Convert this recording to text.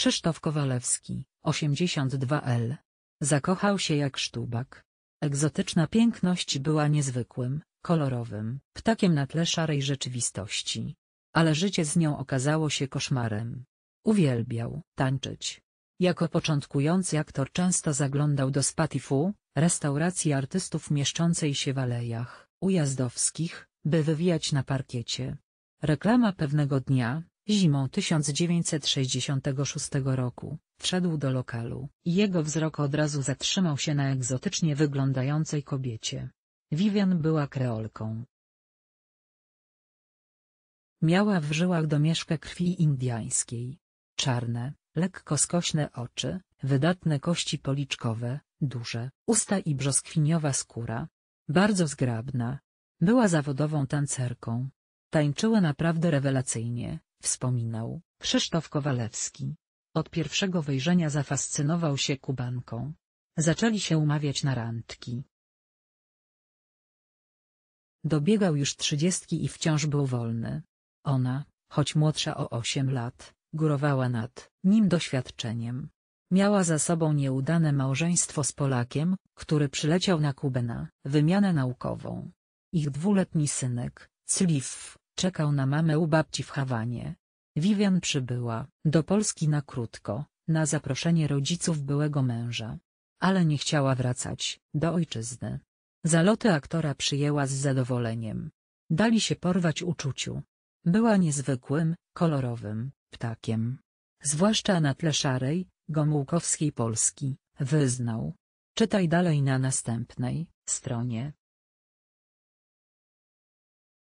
Krzysztof Kowalewski, 82L. Zakochał się jak sztubak. Egzotyczna piękność była niezwykłym, kolorowym, ptakiem na tle szarej rzeczywistości. Ale życie z nią okazało się koszmarem. Uwielbiał tańczyć. Jako początkujący aktor często zaglądał do Spatifu, restauracji artystów mieszczącej się w alejach ujazdowskich, by wywijać na parkiecie. Reklama pewnego dnia, Zimą 1966 roku, wszedł do lokalu. i Jego wzrok od razu zatrzymał się na egzotycznie wyglądającej kobiecie. Vivian była kreolką. Miała w żyłach domieszkę krwi indiańskiej. Czarne, lekko skośne oczy, wydatne kości policzkowe, duże, usta i brzoskwiniowa skóra. Bardzo zgrabna. Była zawodową tancerką. Tańczyła naprawdę rewelacyjnie Wspominał Krzysztof Kowalewski. Od pierwszego wejrzenia zafascynował się Kubanką. Zaczęli się umawiać na randki. Dobiegał już trzydziestki i wciąż był wolny. Ona, choć młodsza o osiem lat, górowała nad nim doświadczeniem. Miała za sobą nieudane małżeństwo z Polakiem, który przyleciał na Kubę na wymianę naukową. Ich dwuletni synek, Cliff, Czekał na mamę u babci w Hawanie. Vivian przybyła do Polski na krótko, na zaproszenie rodziców byłego męża. Ale nie chciała wracać do ojczyzny. Zaloty aktora przyjęła z zadowoleniem. Dali się porwać uczuciu. Była niezwykłym, kolorowym ptakiem. Zwłaszcza na tle szarej, gomułkowskiej Polski, wyznał. Czytaj dalej na następnej stronie.